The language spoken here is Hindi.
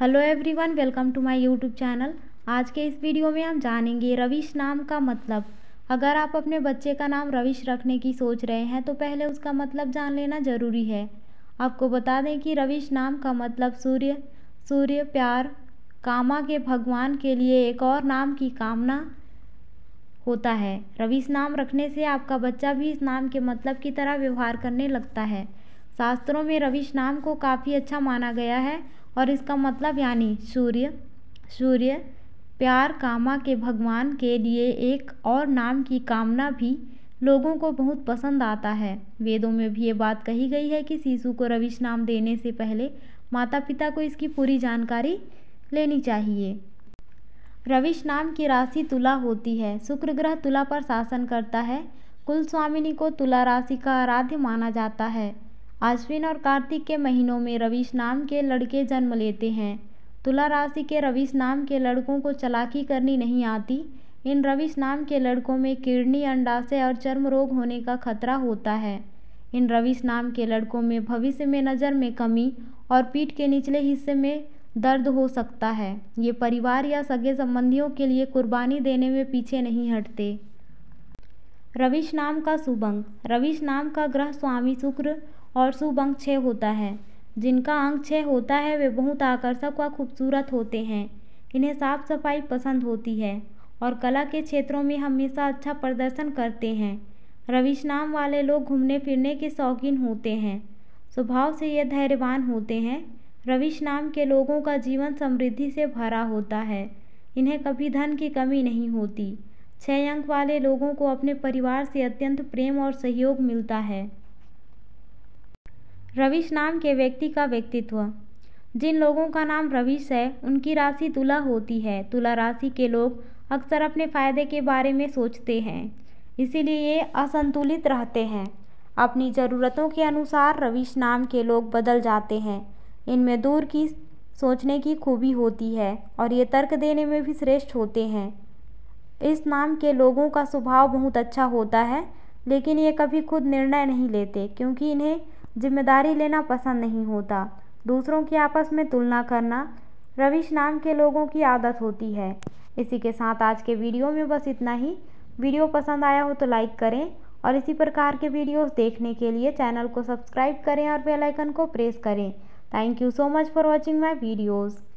hello everyone welcome to my YouTube channel आज के इस वीडियो में हम जानेंगे रविश नाम का मतलब अगर आप अपने बच्चे का नाम रविश रखने की सोच रहे हैं तो पहले उसका मतलब जान लेना ज़रूरी है आपको बता दें कि रविश नाम का मतलब सूर्य सूर्य प्यार कामा के भगवान के लिए एक और नाम की कामना होता है रविश नाम रखने से आपका बच्चा भी इस नाम के मतलब की तरह व्यवहार करने लगता है शास्त्रों में रविश नाम को काफ़ी अच्छा माना गया है और इसका मतलब यानी सूर्य सूर्य प्यार कामा के भगवान के लिए एक और नाम की कामना भी लोगों को बहुत पसंद आता है वेदों में भी ये बात कही गई है कि शिशु को रविश नाम देने से पहले माता पिता को इसकी पूरी जानकारी लेनी चाहिए रविश नाम की राशि तुला होती है शुक्र ग्रह तुला पर शासन करता है कुल स्वामिनी को तुला राशि का आराध्य माना जाता है आश्विन और कार्तिक के महीनों में रविश नाम के लड़के जन्म लेते हैं तुला राशि के रवीश नाम के लड़कों को चलाकी करनी नहीं आती इन रविश नाम के लड़कों में किडनी अंडाशय और चर्म रोग होने का खतरा होता है इन रविश नाम के लड़कों में भविष्य में नज़र में कमी और पीठ के निचले हिस्से में दर्द हो सकता है ये परिवार या सगे संबंधियों के लिए कुर्बानी देने में पीछे नहीं हटते रविश नाम का शुभ अंग रविश नाम का ग्रह स्वामी शुक्र और शुभ अंक छः होता है जिनका अंक छः होता है वे बहुत आकर्षक व खूबसूरत होते हैं इन्हें साफ सफाई पसंद होती है और कला के क्षेत्रों में हमेशा अच्छा प्रदर्शन करते हैं रविश नाम वाले लोग घूमने फिरने के शौकीन होते हैं स्वभाव से ये धैर्यवान होते हैं रविश नाम के लोगों का जीवन समृद्धि से भरा होता है इन्हें कभी धन की कमी नहीं होती छः अंक वाले लोगों को अपने परिवार से अत्यंत प्रेम और सहयोग मिलता है रविश नाम के व्यक्ति का व्यक्तित्व जिन लोगों का नाम रविश है उनकी राशि तुला होती है तुला राशि के लोग अक्सर अपने फ़ायदे के बारे में सोचते हैं इसीलिए ये असंतुलित रहते हैं अपनी ज़रूरतों के अनुसार रविश नाम के लोग बदल जाते हैं इनमें दूर की सोचने की खूबी होती है और ये तर्क देने में भी श्रेष्ठ होते हैं इस नाम के लोगों का स्वभाव बहुत अच्छा होता है लेकिन ये कभी खुद निर्णय नहीं लेते क्योंकि इन्हें जिम्मेदारी लेना पसंद नहीं होता दूसरों की आपस में तुलना करना रविश नाम के लोगों की आदत होती है इसी के साथ आज के वीडियो में बस इतना ही वीडियो पसंद आया हो तो लाइक करें और इसी प्रकार के वीडियोस देखने के लिए चैनल को सब्सक्राइब करें और बेल आइकन को प्रेस करें thank you so much for watching my videos